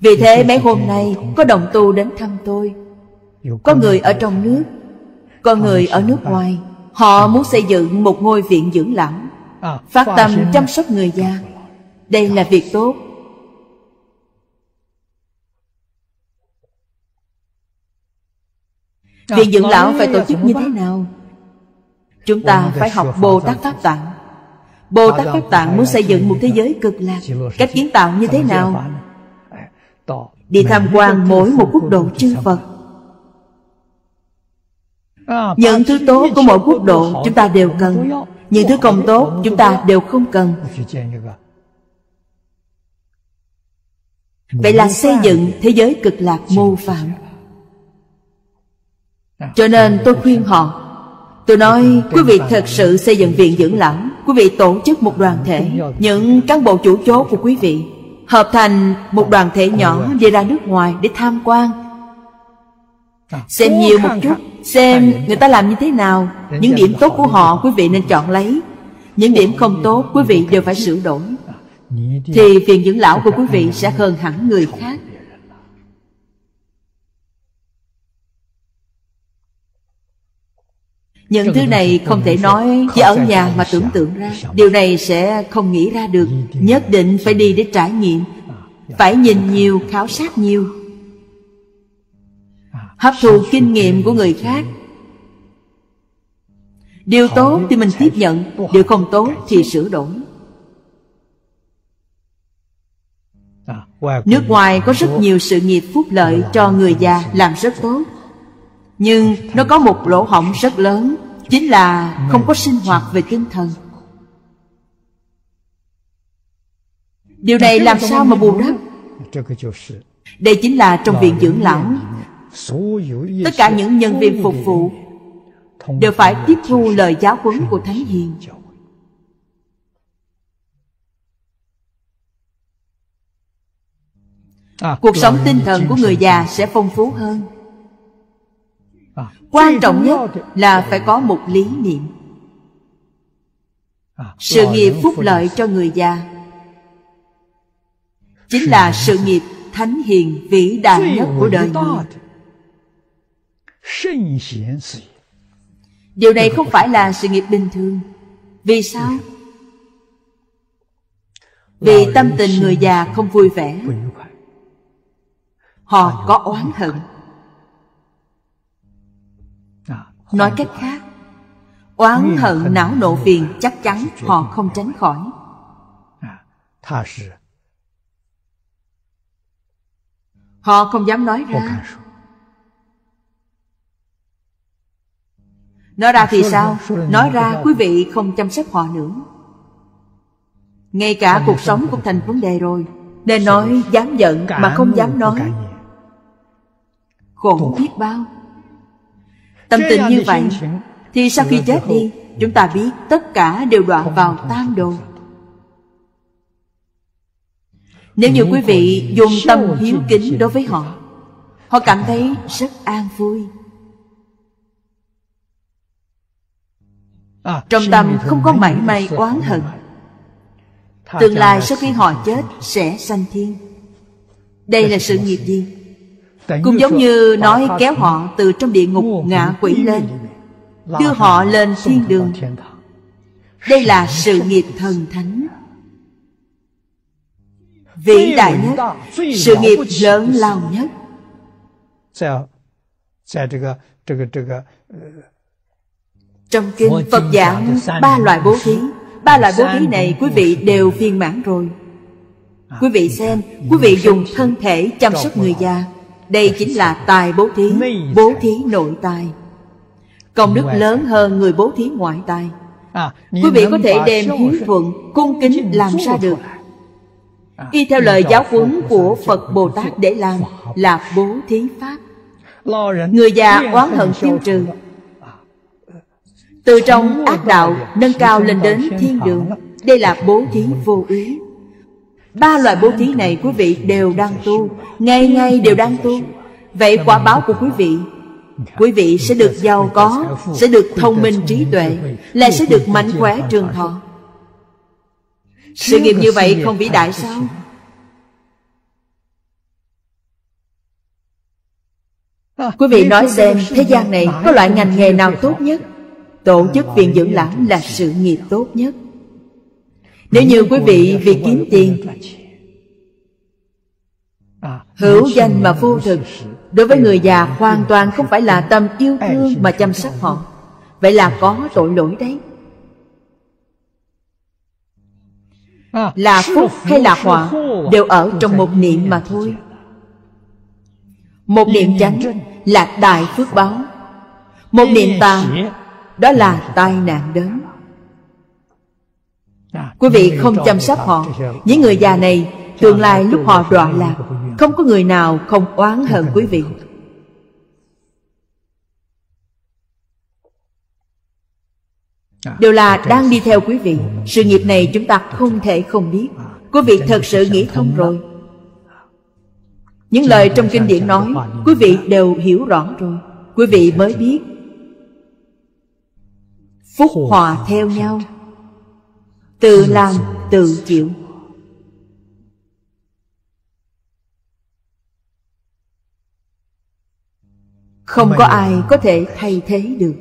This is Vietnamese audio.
Vì thế mấy hôm nay có đồng tu đến thăm tôi Có người ở trong nước Có người ở nước ngoài Họ muốn xây dựng một ngôi viện dưỡng lão Phát tâm chăm sóc người già Đây là việc tốt Viện dưỡng lão phải tổ chức như thế nào? Chúng ta phải học Bồ Tát Pháp Tạng Bồ Tát Pháp Tạng muốn xây dựng một thế giới cực lạc Cách kiến tạo như thế nào đi tham quan mỗi một quốc độ chư Phật. À, những thứ tốt của mỗi quốc độ chúng ta đều cần, những thứ không tốt chúng ta đều không cần. Vậy là xây dựng thế giới cực lạc mô phạm. Cho nên à, tôi khuyên họ Tôi nói quý vị thật sự xây dựng viện dưỡng lão Quý vị tổ chức một đoàn thể Những cán bộ chủ chốt của quý vị hợp thành một đoàn thể nhỏ về ra nước ngoài để tham quan à, xem nhiều một chút xem người ta làm như thế nào những điểm tốt của họ quý vị nên chọn lấy những điểm không tốt quý vị đều phải sửa đổi à, thì phiền dưỡng lão của quý vị sẽ hơn hẳn người khác Những thứ này không thể nói chỉ ở nhà mà tưởng tượng ra Điều này sẽ không nghĩ ra được Nhất định phải đi để trải nghiệm Phải nhìn nhiều, khảo sát nhiều Hấp thụ kinh nghiệm của người khác Điều tốt thì mình tiếp nhận Điều không tốt thì sửa đổi Nước ngoài có rất nhiều sự nghiệp phúc lợi cho người già làm rất tốt nhưng nó có một lỗ hổng rất lớn Chính là không có sinh hoạt về tinh thần Điều này làm sao mà bù đắp Đây chính là trong viện dưỡng lão Tất cả những nhân viên phục vụ Đều phải tiếp thu lời giáo huấn của Thánh Hiền à, Cuộc sống tinh thần của người già sẽ phong phú hơn quan trọng nhất là phải có một lý niệm à, sự nghiệp phúc lợi cho người già chính là sự nghiệp thánh hiền vĩ đại nhất của đời người điều này không phải là sự nghiệp bình thường vì sao vì tâm tình người già không vui vẻ họ có oán hận nói cách khác oán ừ, hận não nộ phiền chắc chắn họ không tránh khỏi à, họ không dám nói ra nói ra à, thì sao nói ra quý vị không chăm sóc họ nữa ngay cả cuộc sống cũng thành vấn đề rồi nên nói dám giận mà không dám nói khổ biết bao Tâm tình như vậy Thì sau khi chết đi Chúng ta biết tất cả đều đoạn vào tam đồ Nếu như quý vị dùng tâm hiếu kính đối với họ Họ cảm thấy rất an vui à, Trong tâm không có mảy may oán hận Tương lai sau khi họ chết sẽ sanh thiên Đây là sự nghiệp gì? Cũng giống như nói kéo họ từ trong địa ngục ngạ quỷ lên Đưa họ lên thiên đường Đây là sự nghiệp thần thánh Vĩ đại nhất Sự nghiệp lớn lao nhất ờ, Trong kinh Phật giảng ba loại bố thí Ba loại bố thí này à, quý vị đều phiên mãn rồi Quý vị xem Quý vị dùng thân thể chăm sóc người già đây chính là tài bố thí bố thí nội tài công đức lớn hơn người bố thí ngoại tài à, quý vị có thể đem hiếu thuận cung kính làm ra được à, y theo lời giáo huấn của phật bồ tát để làm là bố thí pháp người già oán hận tiêu trừ à, từ trong ác đạo nâng cao lên đến thiên đường đây là bố thí vô ý Ba loại bố thí này quý vị đều đang tu Ngày ngày đều đang tu Vậy quả báo của quý vị Quý vị sẽ được giàu có Sẽ được thông minh trí tuệ lại sẽ được mạnh khỏe trường thọ Sự nghiệp như vậy không vĩ đại sao Quý vị nói xem thế gian này có loại ngành nghề nào tốt nhất Tổ chức viện dưỡng lão là sự nghiệp tốt nhất nếu như quý vị vì kiếm tiền Hữu danh mà vô thực Đối với người già hoàn toàn không phải là tâm yêu thương mà chăm sóc họ Vậy là có tội lỗi đấy Là phúc hay là họa Đều ở trong một niệm mà thôi Một niệm chánh là đại phước báo Một niệm tà Đó là tai nạn đến Quý vị không chăm sóc họ Những người già này Tương lai lúc họ đọa lạc Không có người nào không oán hận quý vị Đều là đang đi theo quý vị Sự nghiệp này chúng ta không thể không biết Quý vị thật sự nghĩ thông rồi Những lời trong kinh điển nói Quý vị đều hiểu rõ rồi Quý vị mới biết Phúc hòa theo nhau Tự làm tự chịu Không có ai có thể thay thế được